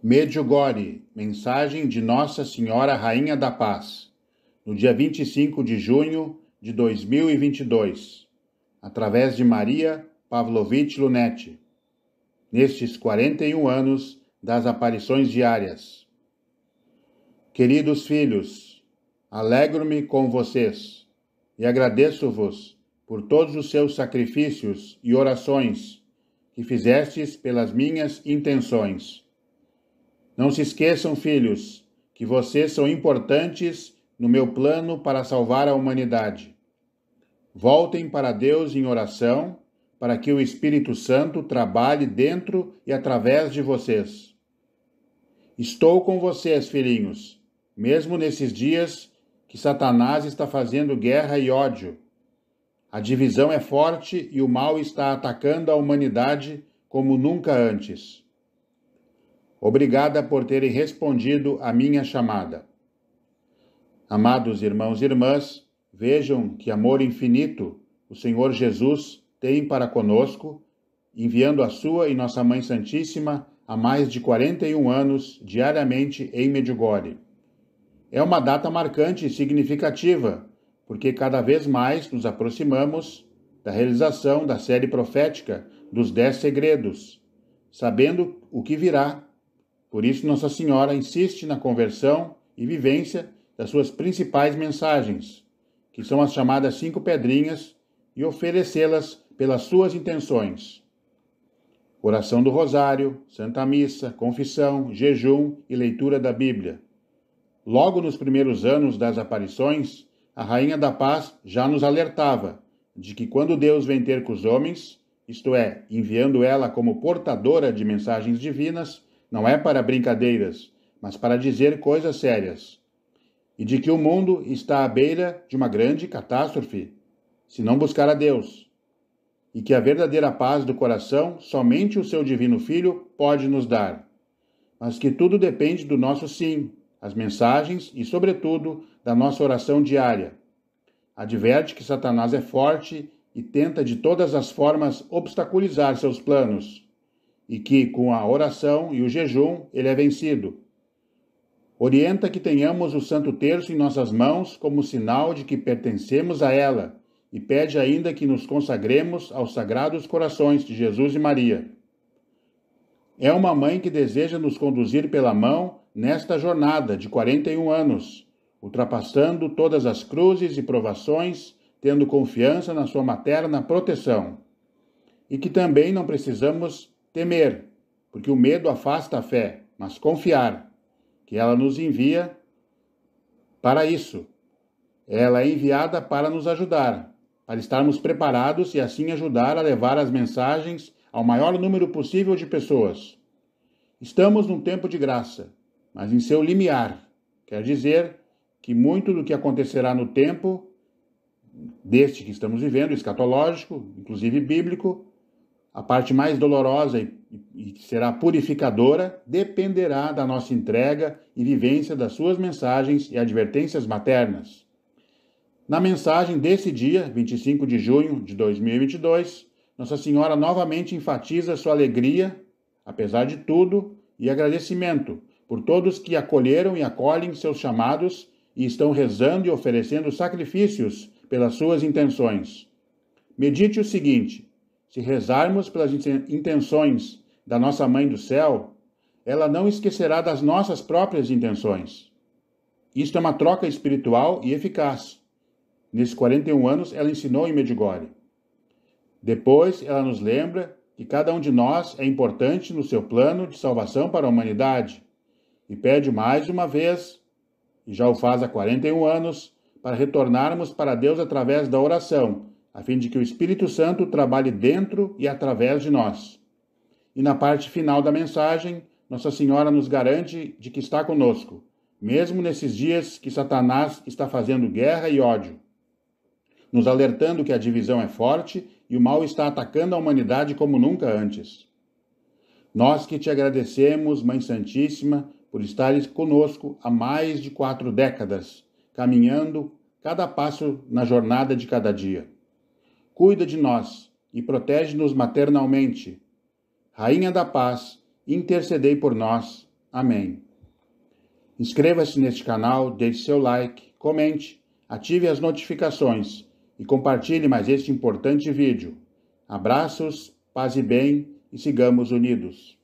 Medjugorje, mensagem de Nossa Senhora Rainha da Paz, no dia 25 de junho de 2022, através de Maria Pavlovich Lunetti, nestes 41 anos das aparições diárias. Queridos filhos, alegro-me com vocês e agradeço-vos por todos os seus sacrifícios e orações que fizestes pelas minhas intenções não se esqueçam, filhos, que vocês são importantes no meu plano para salvar a humanidade. Voltem para Deus em oração, para que o Espírito Santo trabalhe dentro e através de vocês. Estou com vocês, filhinhos, mesmo nesses dias que Satanás está fazendo guerra e ódio. A divisão é forte e o mal está atacando a humanidade como nunca antes. Obrigada por terem respondido à minha chamada. Amados irmãos e irmãs, vejam que amor infinito o Senhor Jesus tem para conosco, enviando a sua e nossa Mãe Santíssima há mais de 41 anos diariamente em Medjugorje. É uma data marcante e significativa, porque cada vez mais nos aproximamos da realização da série profética dos Dez Segredos, sabendo o que virá por isso, Nossa Senhora insiste na conversão e vivência das suas principais mensagens, que são as chamadas cinco pedrinhas, e oferecê-las pelas suas intenções. Oração do Rosário, Santa Missa, Confissão, Jejum e leitura da Bíblia. Logo nos primeiros anos das aparições, a Rainha da Paz já nos alertava de que quando Deus vem ter com os homens, isto é, enviando ela como portadora de mensagens divinas, não é para brincadeiras, mas para dizer coisas sérias, e de que o mundo está à beira de uma grande catástrofe, se não buscar a Deus, e que a verdadeira paz do coração somente o seu Divino Filho pode nos dar, mas que tudo depende do nosso sim, as mensagens e, sobretudo, da nossa oração diária. Adverte que Satanás é forte e tenta de todas as formas obstaculizar seus planos e que com a oração e o jejum ele é vencido. Orienta que tenhamos o Santo Terço em nossas mãos como sinal de que pertencemos a ela e pede ainda que nos consagremos aos sagrados corações de Jesus e Maria. É uma mãe que deseja nos conduzir pela mão nesta jornada de 41 anos, ultrapassando todas as cruzes e provações, tendo confiança na sua materna proteção. E que também não precisamos temer, porque o medo afasta a fé, mas confiar, que ela nos envia para isso. Ela é enviada para nos ajudar, para estarmos preparados e assim ajudar a levar as mensagens ao maior número possível de pessoas. Estamos num tempo de graça, mas em seu limiar, quer dizer que muito do que acontecerá no tempo deste que estamos vivendo, escatológico, inclusive bíblico, a parte mais dolorosa e que será purificadora dependerá da nossa entrega e vivência das suas mensagens e advertências maternas. Na mensagem desse dia, 25 de junho de 2022, Nossa Senhora novamente enfatiza sua alegria, apesar de tudo, e agradecimento por todos que acolheram e acolhem seus chamados e estão rezando e oferecendo sacrifícios pelas suas intenções. Medite o seguinte: se rezarmos pelas intenções da nossa Mãe do Céu, ela não esquecerá das nossas próprias intenções. Isto é uma troca espiritual e eficaz. Nesses 41 anos, ela ensinou em Medjugorje. Depois, ela nos lembra que cada um de nós é importante no seu plano de salvação para a humanidade e pede mais uma vez, e já o faz há 41 anos, para retornarmos para Deus através da oração, a fim de que o Espírito Santo trabalhe dentro e através de nós. E na parte final da mensagem, Nossa Senhora nos garante de que está conosco, mesmo nesses dias que Satanás está fazendo guerra e ódio, nos alertando que a divisão é forte e o mal está atacando a humanidade como nunca antes. Nós que te agradecemos, Mãe Santíssima, por estares conosco há mais de quatro décadas, caminhando cada passo na jornada de cada dia cuida de nós e protege-nos maternalmente. Rainha da Paz, intercedei por nós. Amém. Inscreva-se neste canal, deixe seu like, comente, ative as notificações e compartilhe mais este importante vídeo. Abraços, paz e bem e sigamos unidos.